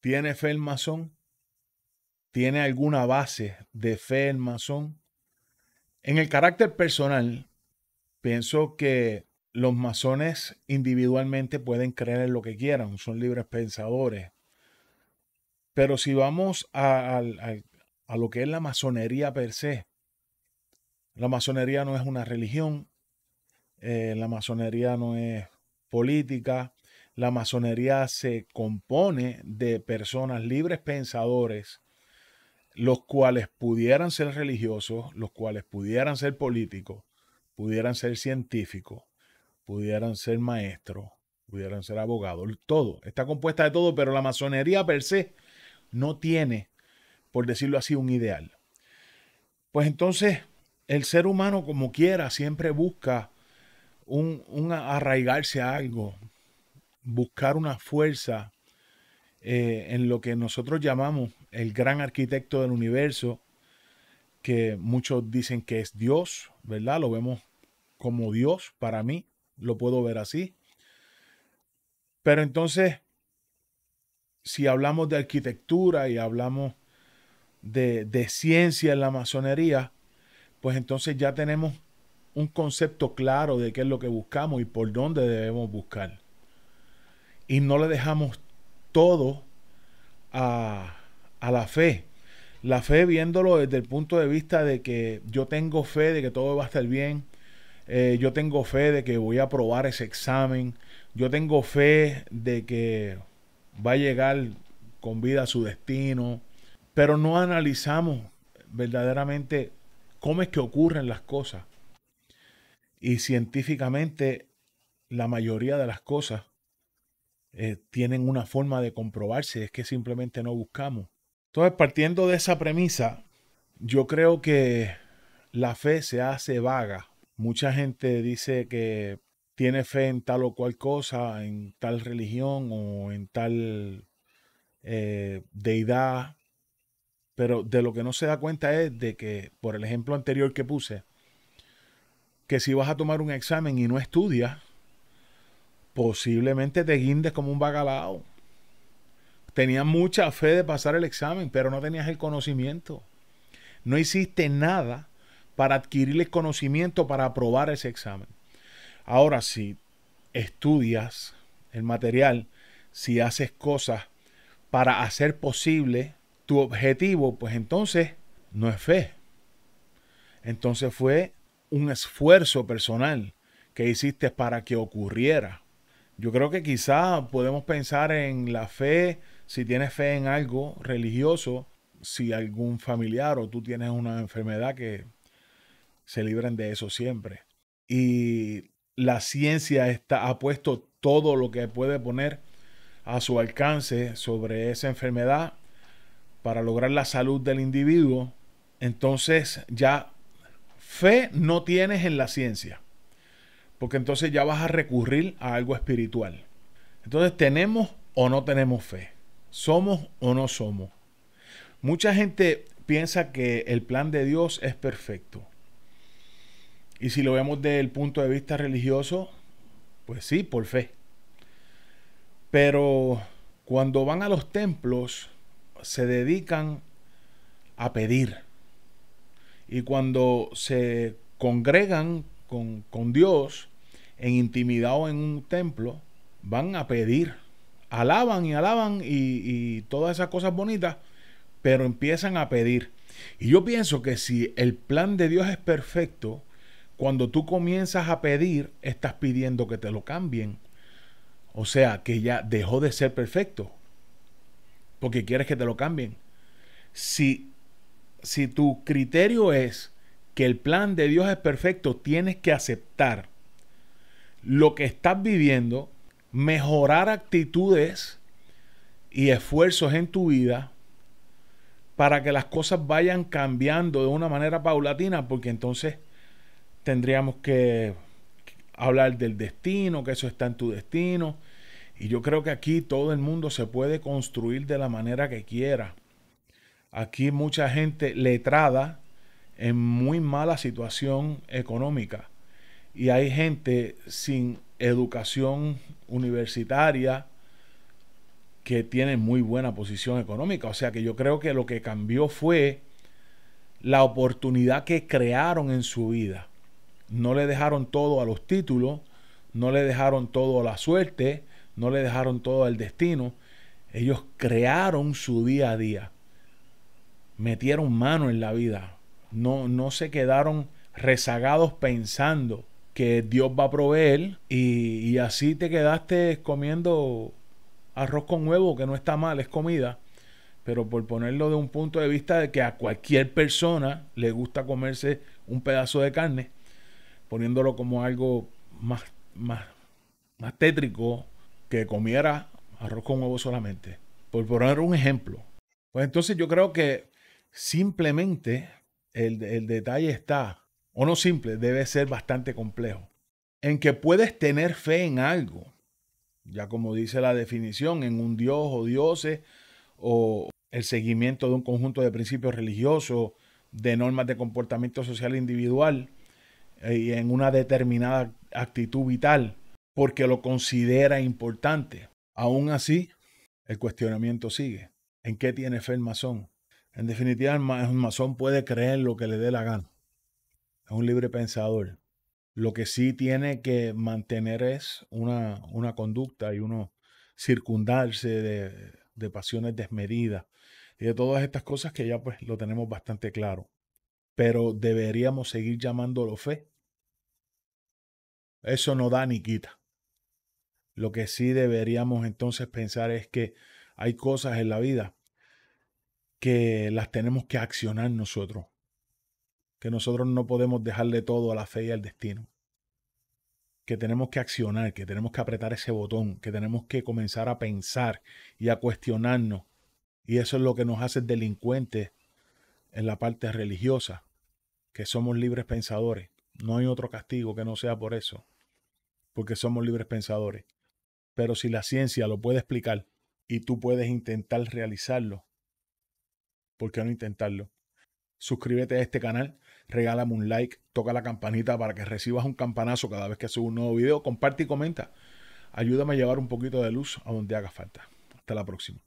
¿Tiene fe el masón? ¿Tiene alguna base de fe el masón? En el carácter personal, pienso que los masones individualmente pueden creer en lo que quieran, son libres pensadores. Pero si vamos a, lo que es la masonería per se, la masonería no es una religión, eh, la masonería no es política, la masonería se compone de personas libres pensadores, los cuales pudieran ser religiosos, los cuales pudieran ser políticos, pudieran ser científicos, pudieran ser maestros, pudieran ser abogados, todo. Está compuesta de todo, pero la masonería per se no tiene, por decirlo así, un ideal. Pues entonces, el ser humano como quiera siempre busca un, un arraigarse a algo, buscar una fuerza eh, en lo que nosotros llamamos el gran arquitecto del universo, que muchos dicen que es Dios, ¿verdad? Lo vemos como Dios, para mí lo puedo ver así. Pero entonces, si hablamos de arquitectura y hablamos de, de ciencia en la masonería, pues entonces ya tenemos un concepto claro de qué es lo que buscamos y por dónde debemos buscar y no le dejamos todo a, la fe. La fe viéndolo desde el punto de vista de que yo tengo fe de que todo va a estar bien, eh, yo tengo fe de que voy a aprobar ese examen, yo tengo fe de que va a llegar con vida a su destino, pero no analizamos verdaderamente cómo es que ocurren las cosas. Y científicamente la mayoría de las cosas eh, tienen una forma de comprobarse, es que simplemente no buscamos. Entonces, partiendo de esa premisa, yo creo que la fe se hace vaga. Mucha gente dice que tiene fe en tal o cual cosa, en tal religión o en tal eh, deidad, pero de lo que no se da cuenta es de que, por el ejemplo anterior que puse, que si vas a tomar un examen y no estudias, posiblemente te guindes como un bacalao. Tenías mucha fe de pasar el examen, pero no tenías el conocimiento. No hiciste nada para adquirir el conocimiento para aprobar ese examen. Ahora, si estudias el material, si haces cosas para hacer posible tu objetivo, pues entonces no es fe. Entonces fue un esfuerzo personal que hiciste para que ocurriera. Yo creo que quizá podemos pensar en la fe, si tienes fe en algo religioso, si algún familiar o tú tienes una enfermedad que se libren de eso siempre. Y la ciencia está, ha puesto todo lo que puede poner a su alcance sobre esa enfermedad para lograr la salud del individuo. Entonces ya fe no tienes en la ciencia porque entonces ya vas a recurrir a algo espiritual. Entonces, ¿tenemos o no tenemos fe? ¿Somos o no somos? Mucha gente piensa que el plan de Dios es perfecto. Y si lo vemos desde el punto de vista religioso, pues sí, por fe. Pero cuando van a los templos, se dedican a pedir. Y cuando se congregan con, Dios en intimidad en un templo, van a pedir. Alaban y alaban y, todas esas cosas bonitas, pero empiezan a pedir. Y yo pienso que si el plan de Dios es perfecto, cuando tú comienzas a pedir, estás pidiendo que te lo cambien. O sea, que ya dejó de ser perfecto. Porque quieres que te lo cambien. Si, si tu criterio es que el plan de Dios es perfecto, tienes que aceptar lo que estás viviendo, mejorar actitudes y esfuerzos en tu vida para que las cosas vayan cambiando de una manera paulatina, porque entonces tendríamos que hablar del destino, que eso está en tu destino, y yo creo que aquí todo el mundo se puede construir de la manera que quiera. Aquí mucha gente letrada en muy mala situación económica y hay gente sin educación universitaria que tiene muy buena posición económica. O sea que yo creo que lo que cambió fue la oportunidad que crearon en su vida. No le dejaron todo a los títulos, no le dejaron todo a la suerte, no le dejaron todo al destino. Ellos crearon su día a día. Metieron mano en la vida no, se quedaron rezagados pensando que Dios va a proveer y, así te quedaste comiendo arroz con huevo, que no está mal, es comida, pero por ponerlo de un punto de vista de que a cualquier persona le gusta comerse un pedazo de carne, poniéndolo como algo más, más, más tétrico que comiera arroz con huevo solamente, por poner un ejemplo. Pues entonces yo creo que simplemente el, detalle está, o no simple, debe ser bastante complejo, en que puedes tener fe en algo, ya como dice la definición, en un dios o dioses, o el seguimiento de un conjunto de principios religiosos, de normas de comportamiento social individual, eh, y en una determinada actitud vital, porque lo considera importante. Aún así, el cuestionamiento sigue. ¿En qué tiene fe el masón? En definitiva, un masón puede creer lo que le dé la gana. Es un libre pensador. Lo que sí tiene que mantener es una, una conducta y uno circundarse de, pasiones desmedidas y de todas estas cosas que ya pues lo tenemos bastante claro. Pero deberíamos seguir llamándolo fe. Eso no da ni quita. Lo que sí deberíamos entonces pensar es que hay cosas en la vida que las tenemos que accionar nosotros, que nosotros no podemos dejarle todo a la fe y al destino, que tenemos que accionar, que tenemos que apretar ese botón, que tenemos que comenzar a pensar y a cuestionarnos. Y eso es lo que nos hace delincuentes en la parte religiosa, que somos libres pensadores. No hay otro castigo que no sea por eso, porque somos libres pensadores. Pero si la ciencia lo puede explicar y tú puedes intentar realizarlo, ¿Por qué no intentarlo? Suscríbete a este canal, regálame un like, toca la campanita para que recibas un campanazo cada vez que subo un nuevo video, comparte y comenta. Ayúdame a llevar un poquito de luz a donde haga falta. Hasta la próxima.